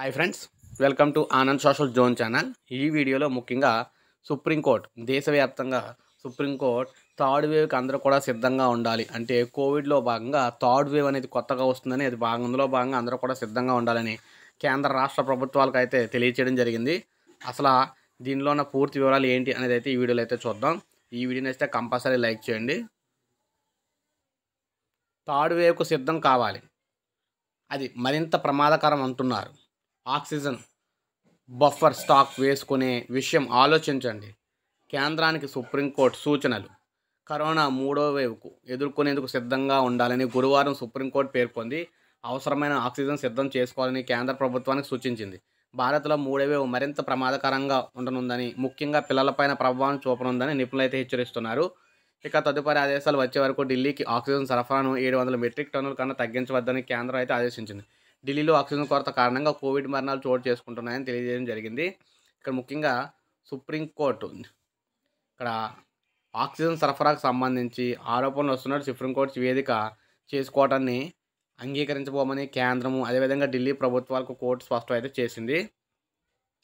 hi friends welcome to Anand social zone channel ఈ వీడియోలో ముఖ్యంగా సుప్రీంకోర్టు దేశవ్యాప్తంగా సుప్రీంకోర్టు థర్డ్ వేవ్కి అందరూ కూడా సిద్ధంగా ఉండాలి అంటే కోవిడ్లో భాగంగా థర్డ్ వేవ్ అనేది కొత్తగా వస్తుందని అది భాగం అందులో భాగంగా అందరూ కూడా సిద్ధంగా ఉండాలని కేంద్ర రాష్ట్ర ప్రభుత్వాలకు అయితే తెలియచేయడం జరిగింది అసలు దీనిలో ఉన్న పూర్తి వివరాలు ఏంటి అనేది అయితే ఈ వీడియోలో అయితే చూద్దాం ఈ వీడియోని అయితే కంపల్సరీ లైక్ చేయండి థర్డ్ వేవ్కు సిద్ధం కావాలి అది మరింత ప్రమాదకరం అంటున్నారు ఆక్సిజన్ బఫర్ స్టాక్ వేసుకునే విషయం ఆలోచించండి కేంద్రానికి సుప్రీంకోర్టు సూచనలు కరోనా మూడో వేవ్కు ఎదుర్కొనేందుకు సిద్ధంగా ఉండాలని గురువారం సుప్రీంకోర్టు పేర్కొంది అవసరమైన ఆక్సిజన్ సిద్ధం చేసుకోవాలని కేంద్ర ప్రభుత్వానికి సూచించింది భారత్లో వేవ్ మరింత ప్రమాదకరంగా ఉండనుందని ముఖ్యంగా పిల్లలపైన ప్రభావం చూపనుందని నిపుణులైతే హెచ్చరిస్తున్నారు ఇక తదుపరి ఆదేశాలు వచ్చే వరకు ఢిల్లీకి ఆక్సిజన్ సరఫరాను ఏడు వందల మెట్రిక్ టన్నుల కన్నా తగ్గించవద్దని కేంద్రం అయితే ఆదేశించింది ఢిల్లీలో ఆక్సిజన్ కొరత కారణంగా కోవిడ్ మరణాలు చోటు చేసుకుంటున్నాయని తెలియజేయడం జరిగింది ఇక్కడ ముఖ్యంగా సుప్రీంకోర్టు ఇక్కడ ఆక్సిజన్ సరఫరాకు సంబంధించి ఆరోపణలు వస్తున్నట్టు సుప్రీంకోర్టు వేదిక చేసుకోవటాన్ని అంగీకరించబోమని కేంద్రము అదేవిధంగా ఢిల్లీ ప్రభుత్వాలకు కోర్టు స్పష్టం అయితే చేసింది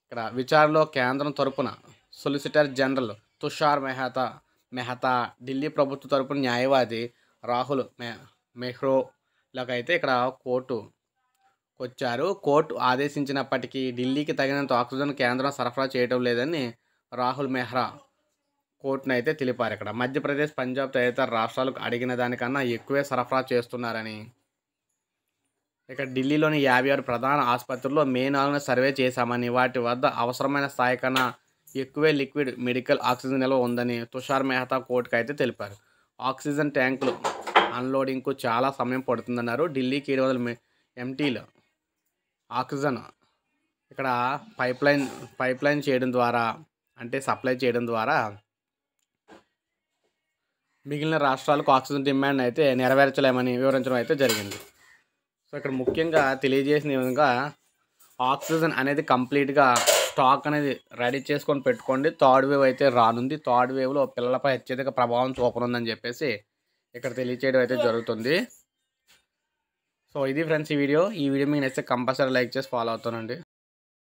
ఇక్కడ విచారణలో కేంద్రం తరపున సొలిసిటర్ జనరల్ తుషార్ మెహతా మెహతా ఢిల్లీ ప్రభుత్వ తరపున న్యాయవాది రాహుల్ మెహ్రో మెహ్రోలకైతే ఇక్కడ కోర్టు వచ్చారు కోర్టు ఆదేశించినప్పటికీ ఢిల్లీకి తగినంత ఆక్సిజన్ కేంద్రం సరఫరా చేయడం లేదని రాహుల్ మెహ్రా కోర్టును అయితే తెలిపారు ఇక్కడ మధ్యప్రదేశ్ పంజాబ్ తదితర రాష్ట్రాలకు అడిగిన దానికన్నా ఎక్కువే సరఫరా చేస్తున్నారని ఇక ఢిల్లీలోని యాభై ఆరు ప్రధాన ఆసుపత్రుల్లో మే నాలుగున సర్వే చేశామని వాటి వద్ద అవసరమైన స్థాయి కన్నా ఎక్కువే లిక్విడ్ మెడికల్ ఆక్సిజన్ నిల్వ ఉందని తుషార్ మెహతా కోర్టుకు అయితే తెలిపారు ఆక్సిజన్ ట్యాంకులు అన్లోడింగ్కు చాలా సమయం పడుతుందన్నారు ఢిల్లీకి ఇరవై వందల ఎంటీలు ఆక్సిజన్ ఇక్కడ పైప్ లైన్ పైప్ లైన్ చేయడం ద్వారా అంటే సప్లై చేయడం ద్వారా మిగిలిన రాష్ట్రాలకు ఆక్సిజన్ డిమాండ్ అయితే నెరవేర్చలేమని వివరించడం అయితే జరిగింది సో ఇక్కడ ముఖ్యంగా తెలియజేసిన విధంగా ఆక్సిజన్ అనేది కంప్లీట్గా స్టాక్ అనేది రెడీ చేసుకొని పెట్టుకోండి థర్డ్ వేవ్ అయితే రానుంది థర్డ్ వేవ్లో పిల్లలపై అత్యధిక ప్రభావం చూపనుందని చెప్పేసి ఇక్కడ తెలియచేయడం అయితే జరుగుతుంది సో ఇది ఫ్రెండ్స్ ఈ వీడియో ఈ వీడియో మీకు నచ్చితే కంపల్సరీ లైక్ చేసి ఫాలో అవుతానండి